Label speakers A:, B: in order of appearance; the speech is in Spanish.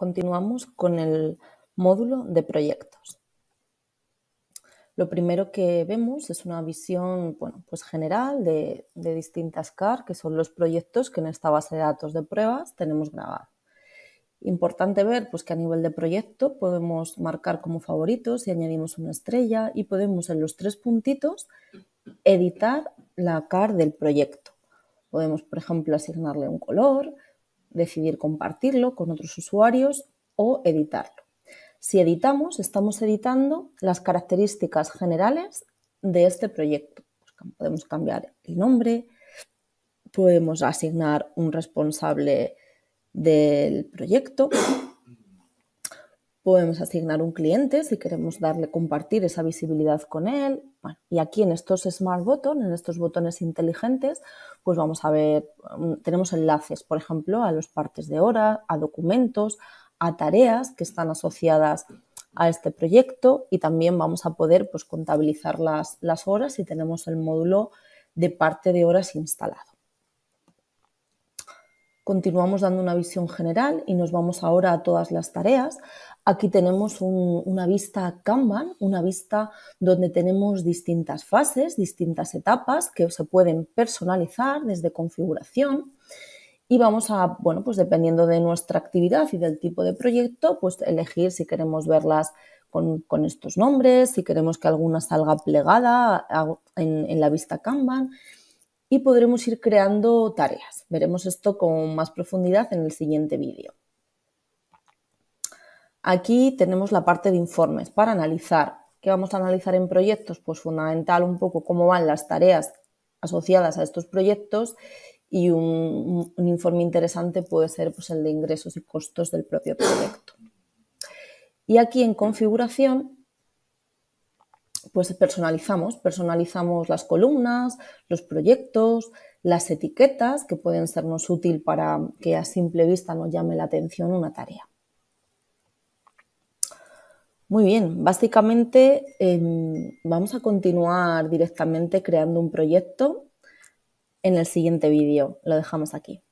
A: Continuamos con el módulo de proyectos. Lo primero que vemos es una visión pues general de, distintas CAR, que son los proyectos que en esta base de datos de pruebas tenemos grabados. Importante ver pues, que a nivel de proyecto podemos marcar como favoritos y añadimos una estrella y podemos en los tres puntitos editar la CAR del proyecto. Podemos, por ejemplo, asignarle un color, decidir compartirlo con otros usuarios o editarlo. Si editamos, estamos editando las características generales de este proyecto. Pues, podemos cambiar el nombre, podemos asignar un responsable del proyecto Podemos asignar un cliente si queremos darle, compartir esa visibilidad con él. y aquí en estos Smart Button, en estos botones inteligentes, pues vamos a ver, um, tenemos enlaces, por ejemplo, a los partes de hora, a documentos, a tareas que están asociadas a este proyecto y también vamos a poder pues, contabilizar las, las horas si tenemos el módulo de parte de horas instalado. Continuamos dando una visión general y nos vamos ahora a todas las tareas. Aquí tenemos una vista Kanban, una vista donde tenemos distintas fases, distintas etapas que se pueden personalizar desde configuración. Y vamos a, bueno, pues dependiendo de nuestra actividad y del tipo de proyecto, pues elegir si queremos verlas con, estos nombres, si queremos que alguna salga plegada en, en la vista Kanban y podremos ir creando tareas. Veremos esto con más profundidad en el siguiente vídeo. Aquí tenemos la parte de informes para analizar. ¿Qué vamos a analizar en proyectos? Pues fundamental un poco cómo van las tareas asociadas a estos proyectos y un, informe interesante puede ser pues, el de ingresos y costos del propio proyecto. Y aquí en configuración pues personalizamos, personalizamos las columnas, los proyectos, las etiquetas que pueden sernos útil para que a simple vista nos llame la atención una tarea. Muy bien, básicamente em, vamos a continuar directamente creando un proyecto en el siguiente vídeo. Lo dejamos aquí.